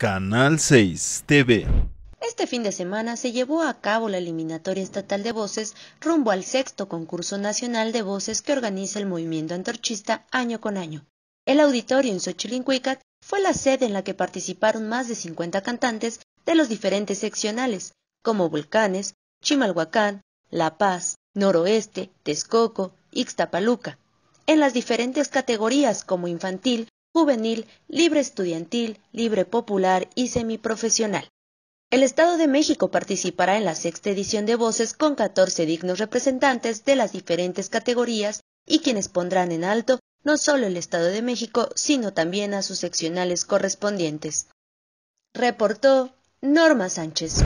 Canal 6 TV. Este fin de semana se llevó a cabo la eliminatoria estatal de voces rumbo al sexto concurso nacional de voces que organiza el movimiento antorchista año con año. El auditorio en Xochilincuicat fue la sede en la que participaron más de 50 cantantes de los diferentes seccionales, como Volcanes, Chimalhuacán, La Paz, Noroeste, Texcoco, Ixtapaluca, en las diferentes categorías como infantil, juvenil, libre estudiantil, libre popular y semiprofesional. El Estado de México participará en la sexta edición de Voces con 14 dignos representantes de las diferentes categorías y quienes pondrán en alto no solo el Estado de México, sino también a sus seccionales correspondientes. Reportó Norma Sánchez.